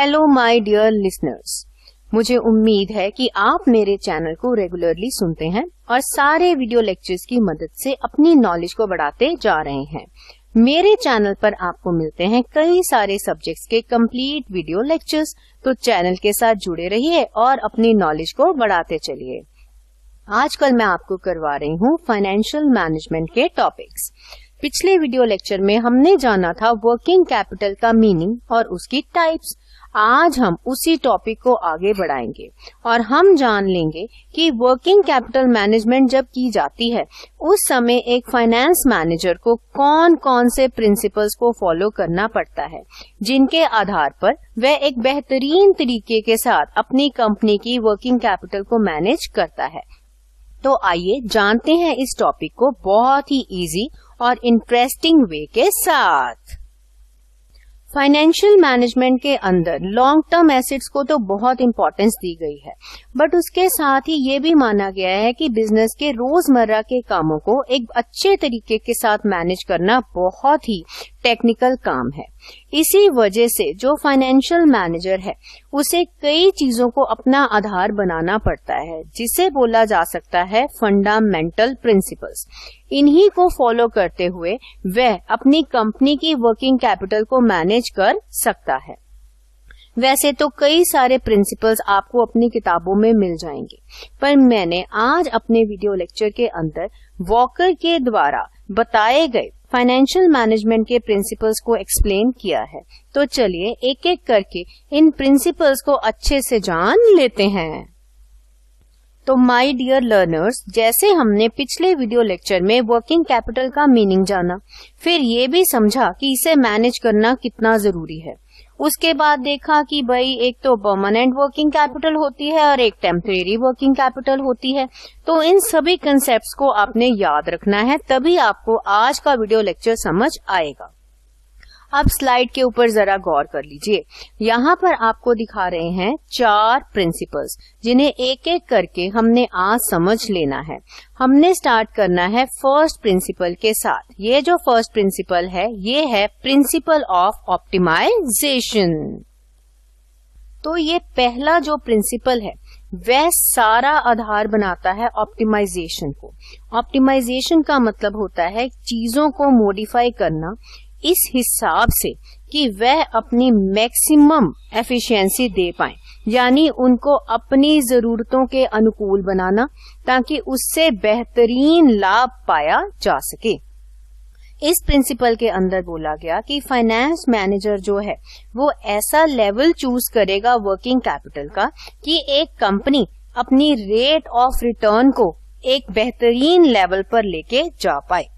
Hello my dear listeners मुझे उम्मीद है कि आप मेरे चैनल को रेगुलरली सुनते हैं और सारे वीडियो लेक्चर्स की मदद से अपनी नॉलेज को बढ़ाते जा रहे हैं मेरे चैनल पर आपको मिलते हैं कई सारे सब्जेक्ट्स के कंप्लीट वीडियो लेक्चर्स तो चैनल के साथ जुड़े रहिए और अपनी नॉलेज को बढ़ाते चलिए आजकल मैं आपको करवा रही हूँ फाइनेंशियल मैनेजमेंट के टॉपिक्स पिछले वीडियो लेक्चर में हमने जाना था वर्किंग कैपिटल का मीनिंग और उसकी टाइप्स आज हम उसी टॉपिक को आगे बढ़ाएंगे और हम जान लेंगे कि वर्किंग कैपिटल मैनेजमेंट जब की जाती है उस समय एक फाइनेंस मैनेजर को कौन कौन से प्रिंसिपल्स को फॉलो करना पड़ता है जिनके आधार पर वह एक बेहतरीन तरीके के साथ अपनी कंपनी की वर्किंग कैपिटल को मैनेज करता है तो आइए जानते हैं इस टॉपिक को बहुत ही इजी और इंटरेस्टिंग वे के साथ फाइनेंशियल मैनेजमेंट के अंदर लॉन्ग टर्म एसेट्स को तो बहुत इंपॉर्टेंस दी गई है बट उसके साथ ही ये भी माना गया है कि बिजनेस के रोजमर्रा के कामों को एक अच्छे तरीके के साथ मैनेज करना बहुत ही टेक्निकल काम है इसी वजह से जो फाइनेंशियल मैनेजर है उसे कई चीजों को अपना आधार बनाना पड़ता है जिसे बोला जा सकता है फंडामेंटल प्रिंसिपल्स इन्हीं को फॉलो करते हुए वह अपनी कंपनी की वर्किंग कैपिटल को मैनेज कर सकता है वैसे तो कई सारे प्रिंसिपल्स आपको अपनी किताबों में मिल जाएंगे पर मैंने आज अपने वीडियो लेक्चर के अंदर वॉकर के द्वारा बताए गए फाइनेंशियल मैनेजमेंट के प्रिंसिपल्स को एक्सप्लेन किया है तो चलिए एक एक करके इन प्रिंसिपल्स को अच्छे से जान लेते हैं तो माय डियर लर्नर्स जैसे हमने पिछले वीडियो लेक्चर में वर्किंग कैपिटल का मीनिंग जाना फिर ये भी समझा कि इसे मैनेज करना कितना जरूरी है उसके बाद देखा कि भाई एक तो परमानेंट वर्किंग कैपिटल होती है और एक टेम्परेरी वर्किंग कैपिटल होती है तो इन सभी कंसेप्ट को आपने याद रखना है तभी आपको आज का वीडियो लेक्चर समझ आएगा अब स्लाइड के ऊपर जरा गौर कर लीजिए यहाँ पर आपको दिखा रहे हैं चार प्रिंसिपल्स जिन्हें एक एक करके हमने आज समझ लेना है हमने स्टार्ट करना है फर्स्ट प्रिंसिपल के साथ ये जो फर्स्ट प्रिंसिपल है ये है प्रिंसिपल ऑफ ऑप्टिमाइजेशन तो ये पहला जो प्रिंसिपल है वह सारा आधार बनाता है ऑप्टिमाइजेशन को ऑप्टिमाइजेशन का मतलब होता है चीजों को मॉडिफाई करना इस हिसाब से कि वह अपनी मैक्सिमम एफिशिएंसी दे पाए यानी उनको अपनी जरूरतों के अनुकूल बनाना ताकि उससे बेहतरीन लाभ पाया जा सके इस प्रिंसिपल के अंदर बोला गया कि फाइनेंस मैनेजर जो है वो ऐसा लेवल चूज करेगा वर्किंग कैपिटल का कि एक कंपनी अपनी रेट ऑफ रिटर्न को एक बेहतरीन लेवल पर लेके जा पाए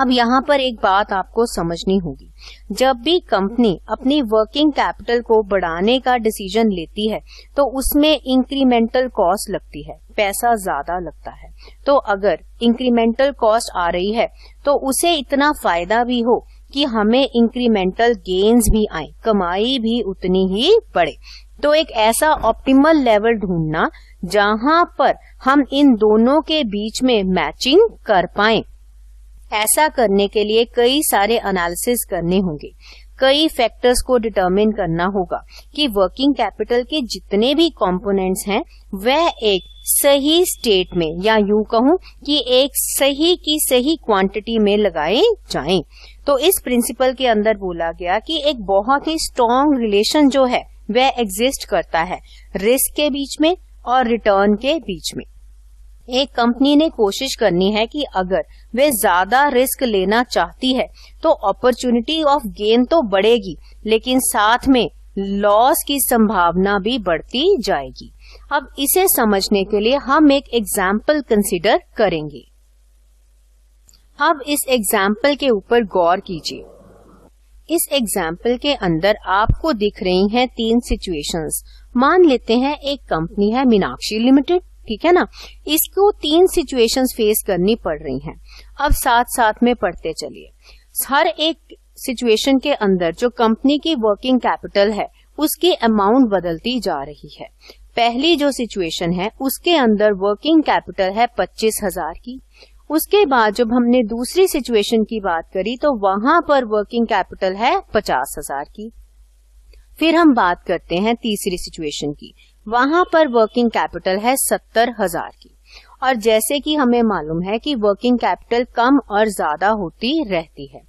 अब यहाँ पर एक बात आपको समझनी होगी जब भी कंपनी अपनी वर्किंग कैपिटल को बढ़ाने का डिसीजन लेती है तो उसमें इंक्रीमेंटल कॉस्ट लगती है पैसा ज्यादा लगता है तो अगर इंक्रीमेंटल कॉस्ट आ रही है तो उसे इतना फायदा भी हो कि हमें इंक्रीमेंटल गेन्स भी आए कमाई भी उतनी ही बढ़े तो एक ऐसा ऑप्टिमल लेवल ढूंढना जहां पर हम इन दोनों के बीच में मैचिंग कर पाए ऐसा करने के लिए कई सारे एनालिसिस करने होंगे कई फैक्टर्स को डिटरमिन करना होगा कि वर्किंग कैपिटल के जितने भी कंपोनेंट्स हैं वह एक सही स्टेट में या यू कहूं कि एक सही की सही क्वांटिटी में लगाए जाएं। तो इस प्रिंसिपल के अंदर बोला गया कि एक बहुत ही स्ट्रॉन्ग रिलेशन जो है वह एग्जिस्ट करता है रिस्क के बीच में और रिटर्न के बीच में एक कंपनी ने कोशिश करनी है कि अगर वे ज्यादा रिस्क लेना चाहती है तो अपॉर्चुनिटी ऑफ गेन तो बढ़ेगी लेकिन साथ में लॉस की संभावना भी बढ़ती जाएगी अब इसे समझने के लिए हम एक एग्जाम्पल कंसिडर करेंगे अब इस एग्जाम्पल के ऊपर गौर कीजिए इस एग्जाम्पल के अंदर आपको दिख रही हैं तीन सिचुएशंस मान लेते हैं एक कंपनी है मीनाक्षी लिमिटेड ठीक है ना इसको तीन सिचुएशन फेस करनी पड़ रही है अब साथ साथ में पढ़ते चलिए हर एक सिचुएशन के अंदर जो कंपनी की वर्किंग कैपिटल है उसकी अमाउंट बदलती जा रही है पहली जो सिचुएशन है उसके अंदर वर्किंग कैपिटल है पच्चीस हजार की उसके बाद जब हमने दूसरी सिचुएशन की बात करी तो वहां पर वर्किंग कैपिटल है पचास हजार की फिर हम बात करते हैं तीसरी सिचुएशन की वहां पर वर्किंग कैपिटल है सत्तर हजार की और जैसे कि हमें मालूम है कि वर्किंग कैपिटल कम और ज्यादा होती रहती है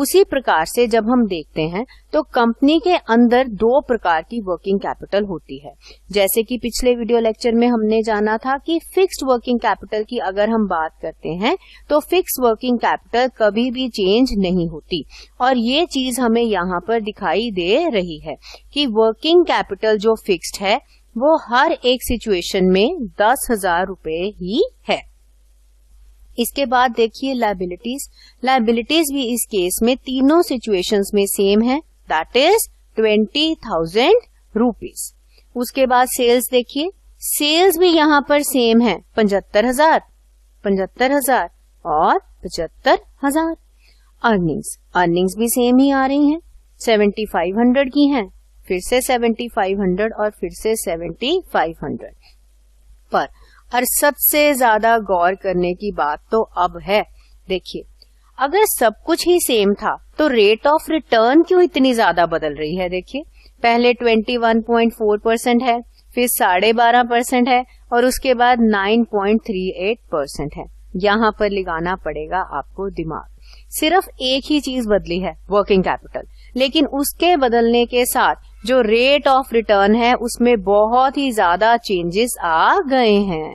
उसी प्रकार से जब हम देखते हैं तो कंपनी के अंदर दो प्रकार की वर्किंग कैपिटल होती है जैसे कि पिछले वीडियो लेक्चर में हमने जाना था कि फिक्स्ड वर्किंग कैपिटल की अगर हम बात करते हैं तो फिक्स वर्किंग कैपिटल कभी भी चेंज नहीं होती और ये चीज हमें यहाँ पर दिखाई दे रही है कि वर्किंग कैपिटल जो फिक्स्ड है वो हर एक सिचुएशन में दस हजार रूपए ही है इसके बाद देखिए लाइबिलिटीज लाइबिलिटीज भी इस केस में तीनों सिचुएशंस में सेम है that is twenty thousand rupees उसके बाद सेल्स देखिए सेल्स भी यहाँ पर सेम है पचहत्तर हजार पचहत्तर हजार और पचहत्तर हजार अर्निंग्स अर्निंग्स भी सेम ही आ रही हैं सेवेंटी फाइव हंड्रेड की हैं फिर से 7500 और फिर से 7500 पर और सबसे ज्यादा गौर करने की बात तो अब है देखिए अगर सब कुछ ही सेम था तो रेट ऑफ रिटर्न क्यों इतनी ज्यादा बदल रही है देखिए पहले 21.4 परसेंट है फिर साढ़े बारह परसेंट है और उसके बाद 9.38 परसेंट है यहाँ पर लगाना पड़ेगा आपको दिमाग सिर्फ एक ही चीज बदली है वर्किंग कैपिटल लेकिन उसके बदलने के साथ जो रेट ऑफ रिटर्न है उसमें बहुत ही ज्यादा चेंजेस आ गए हैं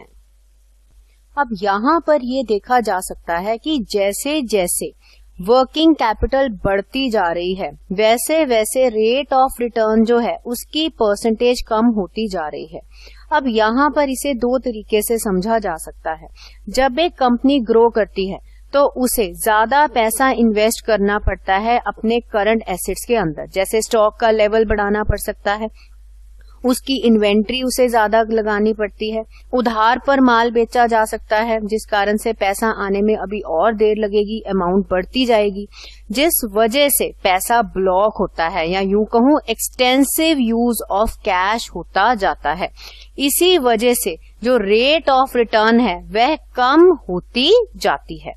अब यहाँ पर ये देखा जा सकता है कि जैसे जैसे वर्किंग कैपिटल बढ़ती जा रही है वैसे वैसे रेट ऑफ रिटर्न जो है उसकी परसेंटेज कम होती जा रही है अब यहाँ पर इसे दो तरीके से समझा जा सकता है जब एक कंपनी ग्रो करती है तो उसे ज्यादा पैसा इन्वेस्ट करना पड़ता है अपने करंट एसेट्स के अंदर जैसे स्टॉक का लेवल बढ़ाना पड़ सकता है उसकी इन्वेंट्री उसे ज्यादा लगानी पड़ती है उधार पर माल बेचा जा सकता है जिस कारण से पैसा आने में अभी और देर लगेगी अमाउंट बढ़ती जाएगी जिस वजह से पैसा ब्लॉक होता है या यूं कहूं एक्सटेंसिव यूज ऑफ कैश होता जाता है इसी वजह से जो रेट ऑफ रिटर्न है वह कम होती जाती है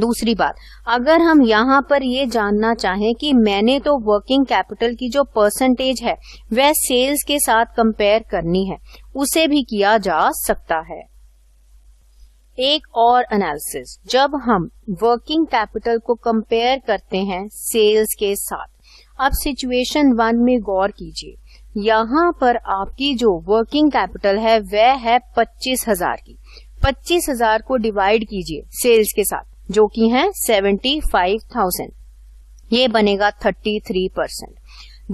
दूसरी बात अगर हम यहाँ पर ये जानना चाहें कि मैंने तो वर्किंग कैपिटल की जो परसेंटेज है वह सेल्स के साथ कंपेयर करनी है उसे भी किया जा सकता है एक और एनालिसिस जब हम वर्किंग कैपिटल को कंपेयर करते हैं सेल्स के साथ अब सिचुएशन वन में गौर कीजिए यहाँ पर आपकी जो वर्किंग कैपिटल है वह है पच्चीस हजार की पच्चीस हजार को डिवाइड कीजिए सेल्स के साथ जो कि है सेवेंटी फाइव थाउजेंड ये बनेगा थर्टी थ्री परसेंट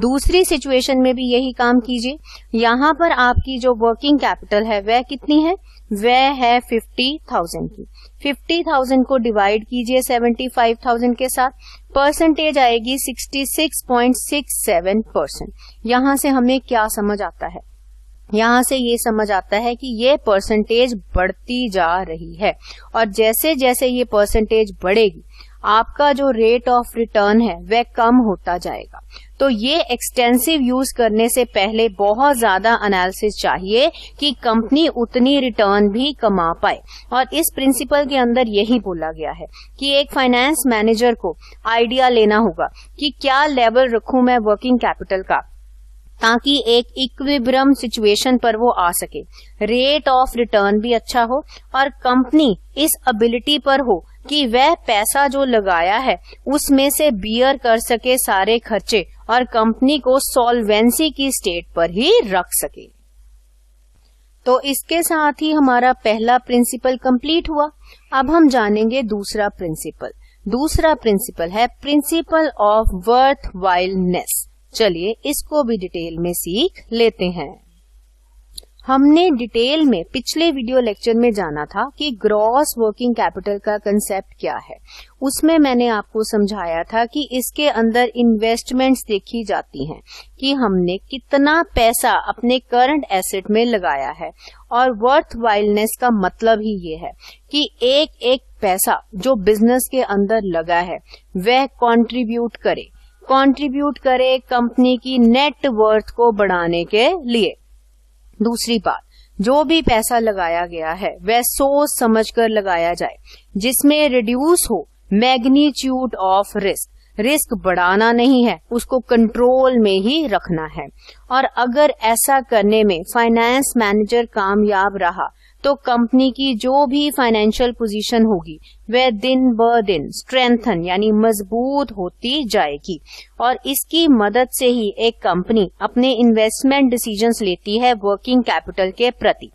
दूसरी सिचुएशन में भी यही काम कीजिए यहाँ पर आपकी जो वर्किंग कैपिटल है वह कितनी है वह है फिफ्टी थाउजेंड की फिफ्टी थाउजेंड को डिवाइड कीजिए सेवेंटी फाइव थाउजेंड के साथ परसेंटेज आएगी sixty six point six seven percent यहाँ से हमें क्या समझ आता है यहाँ से ये समझ आता है कि ये परसेंटेज बढ़ती जा रही है और जैसे जैसे ये परसेंटेज बढ़ेगी आपका जो रेट ऑफ रिटर्न है वह कम होता जाएगा तो ये एक्सटेंसिव यूज करने से पहले बहुत ज्यादा एनालिसिस चाहिए कि कंपनी उतनी रिटर्न भी कमा पाए और इस प्रिंसिपल के अंदर यही बोला गया है कि एक फाइनेंस मैनेजर को आइडिया लेना होगा कि क्या लेवल रखू मैं वर्किंग कैपिटल का ताकि एक इक्विब्रम सिचुएशन पर वो आ सके रेट ऑफ रिटर्न भी अच्छा हो और कंपनी इस अबिलिटी पर हो कि वह पैसा जो लगाया है उसमें से बियर कर सके सारे खर्चे और कंपनी को सॉल्वेंसी की स्टेट पर ही रख सके तो इसके साथ ही हमारा पहला प्रिंसिपल कंप्लीट हुआ अब हम जानेंगे दूसरा प्रिंसिपल दूसरा प्रिंसिपल है प्रिंसिपल ऑफ वर्थ वाइल्डनेस चलिए इसको भी डिटेल में सीख लेते हैं हमने डिटेल में पिछले वीडियो लेक्चर में जाना था कि ग्रॉस वर्किंग कैपिटल का कंसेप्ट क्या है उसमें मैंने आपको समझाया था कि इसके अंदर इन्वेस्टमेंट्स देखी जाती हैं कि हमने कितना पैसा अपने करंट एसेट में लगाया है और वर्थ वाइल्डनेस का मतलब ही ये है कि एक एक पैसा जो बिजनेस के अंदर लगा है वह कॉन्ट्रीब्यूट करे कंट्रीब्यूट करे कंपनी की नेट वर्थ को बढ़ाने के लिए दूसरी बात जो भी पैसा लगाया गया है वह सोच समझ कर लगाया जाए जिसमें रिड्यूस हो मैग्नीट्यूड ऑफ रिस्क रिस्क बढ़ाना नहीं है उसको कंट्रोल में ही रखना है और अगर ऐसा करने में फाइनेंस मैनेजर कामयाब रहा तो कंपनी की जो भी फाइनेंशियल पोजीशन होगी वह दिन ब दिन स्ट्रेंथन यानी मजबूत होती जाएगी और इसकी मदद से ही एक कंपनी अपने इन्वेस्टमेंट डिसीजंस लेती है वर्किंग कैपिटल के प्रति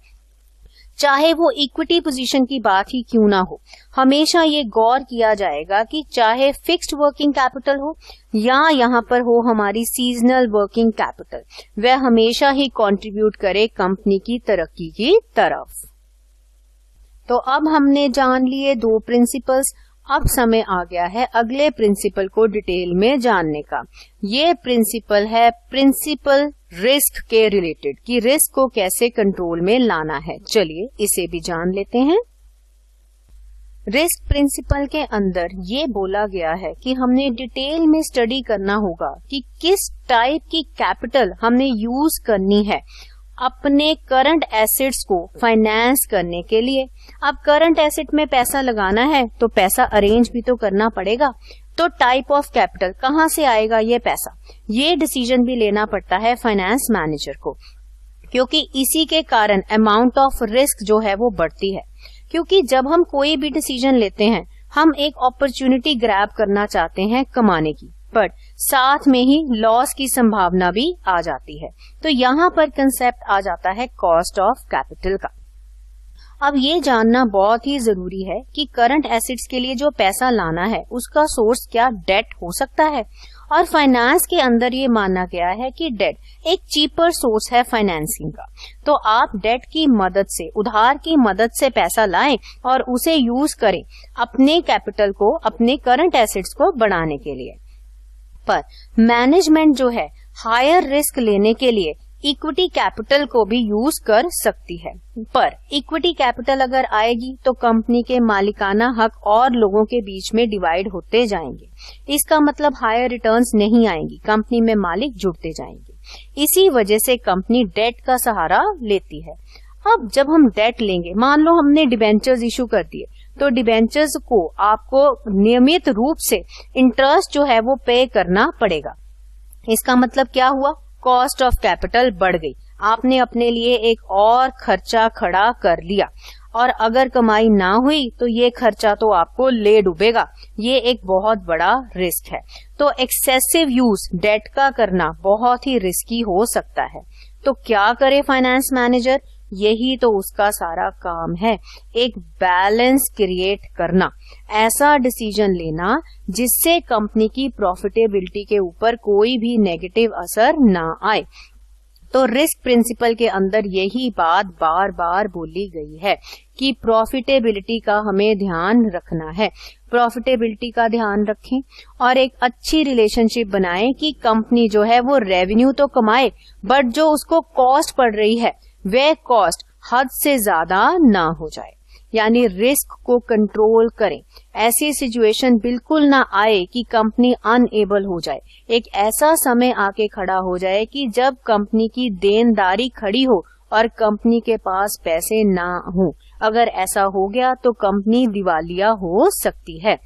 चाहे वो इक्विटी पोजीशन की बात ही क्यों ना हो हमेशा ये गौर किया जाएगा कि चाहे फिक्स्ड वर्किंग कैपिटल हो या यहाँ पर हो हमारी सीजनल वर्किंग कैपिटल वह हमेशा ही कंट्रीब्यूट करे कंपनी की तरक्की की तरफ तो अब हमने जान लिए दो प्रिंसिपल्स अब समय आ गया है अगले प्रिंसिपल को डिटेल में जानने का ये प्रिंसिपल है प्रिंसिपल रिस्क के रिलेटेड कि रिस्क को कैसे कंट्रोल में लाना है चलिए इसे भी जान लेते हैं रिस्क प्रिंसिपल के अंदर ये बोला गया है कि हमने डिटेल में स्टडी करना होगा कि किस टाइप की कैपिटल हमने यूज करनी है अपने करंट एसेट्स को फाइनेंस करने के लिए अब करंट एसेट में पैसा लगाना है तो पैसा अरेंज भी तो करना पड़ेगा तो टाइप ऑफ कैपिटल कहाँ से आएगा ये पैसा ये डिसीजन भी लेना पड़ता है फाइनेंस मैनेजर को क्योंकि इसी के कारण अमाउंट ऑफ रिस्क जो है वो बढ़ती है क्योंकि जब हम कोई भी डिसीजन लेते हैं हम एक अपॉर्चुनिटी ग्रैब करना चाहते हैं कमाने की बट साथ में ही लॉस की संभावना भी आ जाती है तो यहाँ पर कंसेप्ट आ जाता है कॉस्ट ऑफ कैपिटल का अब ये जानना बहुत ही जरूरी है कि करंट एसेट्स के लिए जो पैसा लाना है उसका सोर्स क्या डेट हो सकता है और फाइनेंस के अंदर ये माना गया है कि डेट एक चीपर सोर्स है फाइनेंसिंग का तो आप डेट की मदद से उधार की मदद से पैसा लाएं और उसे यूज करें अपने कैपिटल को अपने करंट एसेट्स को बढ़ाने के लिए पर मैनेजमेंट जो है हायर रिस्क लेने के लिए इक्विटी कैपिटल को भी यूज कर सकती है पर इक्विटी कैपिटल अगर आएगी तो कंपनी के मालिकाना हक और लोगों के बीच में डिवाइड होते जाएंगे इसका मतलब हायर रिटर्न्स नहीं आएंगी कंपनी में मालिक जुड़ते जाएंगे इसी वजह से कंपनी डेट का सहारा लेती है अब जब हम डेट लेंगे मान लो हमने डिबेंचर इशू कर दिए तो डिबेंचर्स को आपको नियमित रूप से इंटरेस्ट जो है वो पे करना पड़ेगा इसका मतलब क्या हुआ कॉस्ट ऑफ कैपिटल बढ़ गई आपने अपने लिए एक और खर्चा खड़ा कर लिया और अगर कमाई ना हुई तो ये खर्चा तो आपको ले डूबेगा ये एक बहुत बड़ा रिस्क है तो एक्सेसिव यूज डेट का करना बहुत ही रिस्की हो सकता है तो क्या करे फाइनेंस मैनेजर यही तो उसका सारा काम है एक बैलेंस क्रिएट करना ऐसा डिसीजन लेना जिससे कंपनी की प्रॉफिटेबिलिटी के ऊपर कोई भी नेगेटिव असर ना आए तो रिस्क प्रिंसिपल के अंदर यही बात बार बार बोली गई है कि प्रॉफिटेबिलिटी का हमें ध्यान रखना है प्रॉफिटेबिलिटी का ध्यान रखें और एक अच्छी रिलेशनशिप बनाएं कि कंपनी जो है वो रेवेन्यू तो कमाए बट जो उसको कॉस्ट पड़ रही है वे कॉस्ट हद से ज्यादा ना हो जाए यानी रिस्क को कंट्रोल करें ऐसी सिचुएशन बिल्कुल ना आए कि कंपनी अनएबल हो जाए एक ऐसा समय आके खड़ा हो जाए कि जब कंपनी की देनदारी खड़ी हो और कंपनी के पास पैसे ना हो अगर ऐसा हो गया तो कंपनी दिवालिया हो सकती है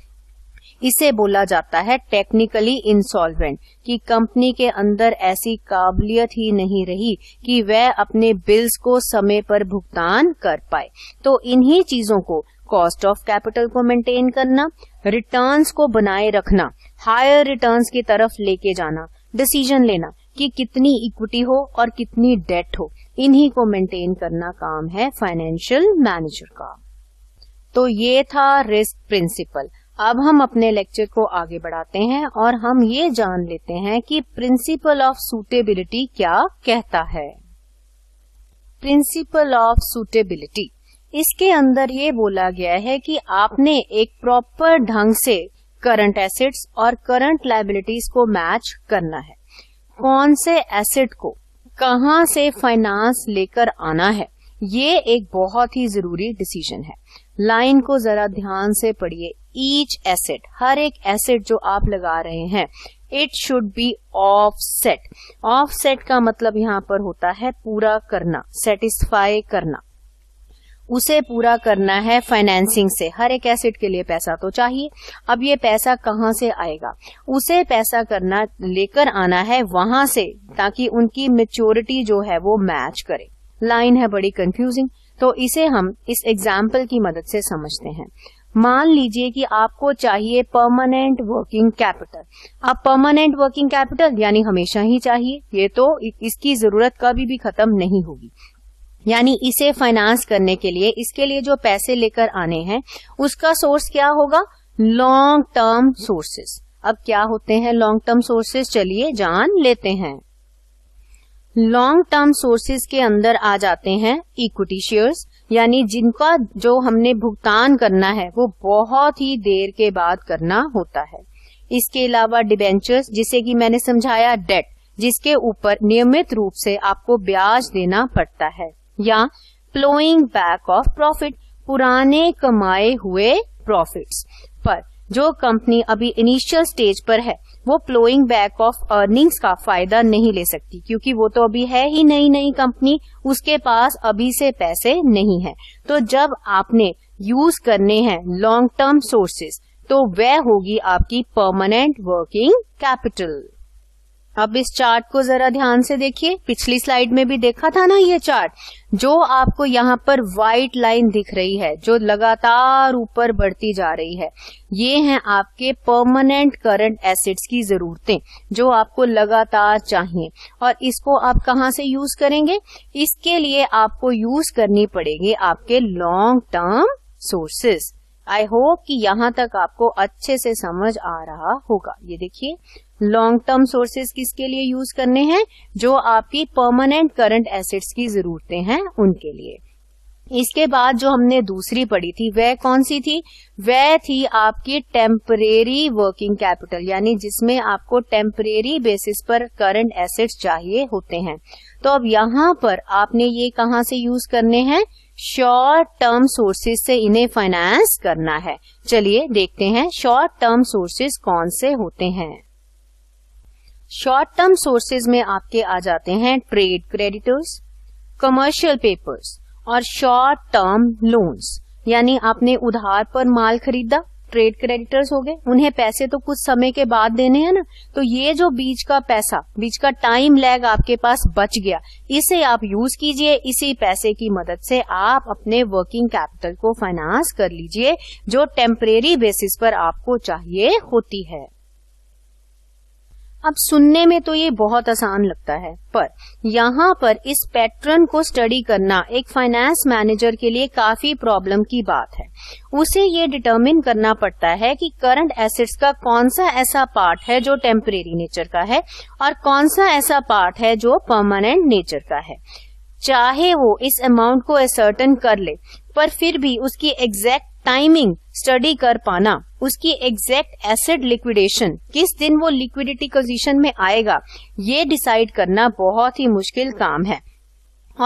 इसे बोला जाता है टेक्निकली इंसॉल्वेंट कि कंपनी के अंदर ऐसी काबिलियत ही नहीं रही कि वह अपने बिल्स को समय पर भुगतान कर पाए तो इन्हीं चीजों को कॉस्ट ऑफ कैपिटल को मेंटेन करना रिटर्न्स को बनाए रखना हायर रिटर्न्स की तरफ लेके जाना डिसीजन लेना कि कितनी इक्विटी हो और कितनी डेट हो इन्हीं को मेंटेन करना काम है फाइनेंशियल मैनेजर का तो ये था रिस्क प्रिंसिपल अब हम अपने लेक्चर को आगे बढ़ाते हैं और हम ये जान लेते हैं कि प्रिंसिपल ऑफ सूटेबिलिटी क्या कहता है प्रिंसिपल ऑफ सूटेबिलिटी इसके अंदर ये बोला गया है कि आपने एक प्रॉपर ढंग से करंट एसेट्स और करंट लाइबिलिटीज को मैच करना है कौन से एसेट को कहाँ से फाइनेंस लेकर आना है ये एक बहुत ही जरूरी डिसीजन है लाइन को जरा ध्यान से पढ़िए ईच एसिड हर एक एसिड जो आप लगा रहे हैं it should be offset offset का मतलब यहाँ पर होता है पूरा करना सेटिस्फाई करना उसे पूरा करना है फाइनेंसिंग से हर एक एसिड के लिए पैसा तो चाहिए अब ये पैसा कहाँ से आएगा उसे पैसा करना लेकर आना है वहां से ताकि उनकी मेच्योरिटी जो है वो मैच करे लाइन है बड़ी कंफ्यूजिंग तो इसे हम इस एग्जाम्पल की मदद से समझते हैं मान लीजिए कि आपको चाहिए परमानेंट वर्किंग कैपिटल अब परमानेंट वर्किंग कैपिटल यानी हमेशा ही चाहिए ये तो इसकी जरूरत कभी भी खत्म नहीं होगी यानी इसे फाइनेंस करने के लिए इसके लिए जो पैसे लेकर आने हैं उसका सोर्स क्या होगा लॉन्ग टर्म सोर्सेस अब क्या होते हैं लॉन्ग टर्म सोर्सेस चलिए जान लेते हैं लॉन्ग टर्म सोर्सेज के अंदर आ जाते हैं इक्विटी शेयर्स यानी जिनका जो हमने भुगतान करना है वो बहुत ही देर के बाद करना होता है इसके अलावा डिबेंचर्स जिसे कि मैंने समझाया डेट जिसके ऊपर नियमित रूप से आपको ब्याज देना पड़ता है या प्लोइंग बैक ऑफ प्रॉफिट पुराने कमाए हुए प्रॉफिट्स पर जो कंपनी अभी इनिशियल स्टेज पर है वो प्लोइंग बैक ऑफ अर्निंग्स का फायदा नहीं ले सकती क्योंकि वो तो अभी है ही नई नई कंपनी उसके पास अभी से पैसे नहीं है तो जब आपने यूज करने हैं लॉन्ग टर्म सोर्सेस तो वह होगी आपकी परमानेंट वर्किंग कैपिटल अब इस चार्ट को जरा ध्यान से देखिए पिछली स्लाइड में भी देखा था ना ये चार्ट जो आपको यहाँ पर व्हाइट लाइन दिख रही है जो लगातार ऊपर बढ़ती जा रही है ये हैं आपके परमानेंट करंट एसिड्स की जरूरतें जो आपको लगातार चाहिए और इसको आप कहाँ से यूज करेंगे इसके लिए आपको यूज करनी पड़ेगी आपके long term sources I hope कि यहाँ तक आपको अच्छे से समझ आ रहा होगा ये देखिए लॉन्ग टर्म सोर्सेज किसके लिए यूज करने हैं जो आपकी परमानेंट करंट एसेट्स की जरूरतें हैं उनके लिए इसके बाद जो हमने दूसरी पढ़ी थी वह कौन सी थी वह थी आपकी टेम्परेरी वर्किंग कैपिटल यानी जिसमें आपको टेम्परेरी बेसिस पर करंट एसेट्स चाहिए होते हैं तो अब यहाँ पर आपने ये कहाँ से यूज करने हैं शॉर्ट टर्म सोर्सेज से इन्हें फाइनेंस करना है चलिए देखते हैं शॉर्ट टर्म सोर्सेज कौन से होते हैं शॉर्ट टर्म सोर्सेज में आपके आ जाते हैं ट्रेड क्रेडिटर्स कमर्शियल पेपर्स और शॉर्ट टर्म लोन्स यानी आपने उधार पर माल खरीदा ट्रेड क्रेडिटर्स हो गए उन्हें पैसे तो कुछ समय के बाद देने हैं ना तो ये जो बीच का पैसा बीच का टाइम लैग आपके पास बच गया इसे आप यूज कीजिए इसी पैसे की मदद से आप अपने वर्किंग कैपिटल को फाइनेंस कर लीजिए जो टेम्परेरी बेसिस पर आपको चाहिए होती है अब सुनने में तो ये बहुत आसान लगता है पर यहाँ पर इस पैटर्न को स्टडी करना एक फाइनेंस मैनेजर के लिए काफी प्रॉब्लम की बात है उसे ये डिटरमिन करना पड़ता है कि करंट एसेट्स का कौन सा ऐसा पार्ट है जो टेम्परेरी नेचर का है और कौन सा ऐसा पार्ट है जो परमानेंट नेचर का है चाहे वो इस अमाउंट को असर्टन कर ले पर फिर भी उसकी एग्जैक्ट टाइमिंग स्टडी कर पाना उसकी एग्जैक्ट एसिड लिक्विडेशन किस दिन वो लिक्विडिटी पोजीशन में आएगा ये डिसाइड करना बहुत ही मुश्किल काम है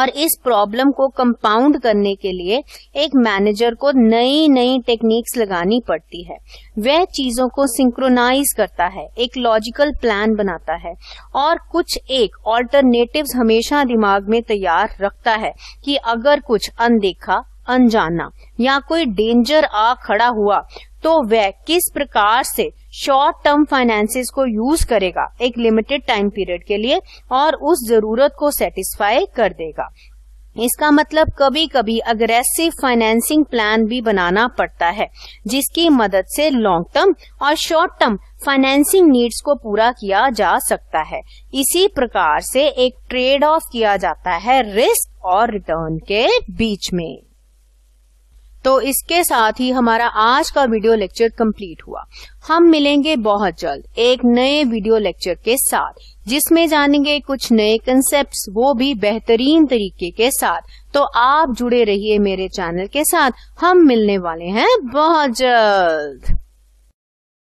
और इस प्रॉब्लम को कंपाउंड करने के लिए एक मैनेजर को नई नई टेक्निक्स लगानी पड़ती है वह चीजों को सिंक्रोनाइज करता है एक लॉजिकल प्लान बनाता है और कुछ एक ऑल्टरनेटिव्स हमेशा दिमाग में तैयार रखता है कि अगर कुछ अनदेखा अनजाना या कोई डेंजर आ खड़ा हुआ तो वह किस प्रकार से शॉर्ट टर्म फाइनेंस को यूज करेगा एक लिमिटेड टाइम पीरियड के लिए और उस जरूरत को सेटिस्फाई कर देगा इसका मतलब कभी कभी अग्रेसिव फाइनेंसिंग प्लान भी बनाना पड़ता है जिसकी मदद से लॉन्ग टर्म और शॉर्ट टर्म फाइनेंसिंग नीड्स को पूरा किया जा सकता है इसी प्रकार से एक ट्रेड ऑफ किया जाता है रिस्क और रिटर्न के बीच में तो इसके साथ ही हमारा आज का वीडियो लेक्चर कंप्लीट हुआ हम मिलेंगे बहुत जल्द एक नए वीडियो लेक्चर के साथ जिसमें जानेंगे कुछ नए कंसेप्ट्स वो भी बेहतरीन तरीके के साथ तो आप जुड़े रहिए मेरे चैनल के साथ हम मिलने वाले हैं बहुत जल्द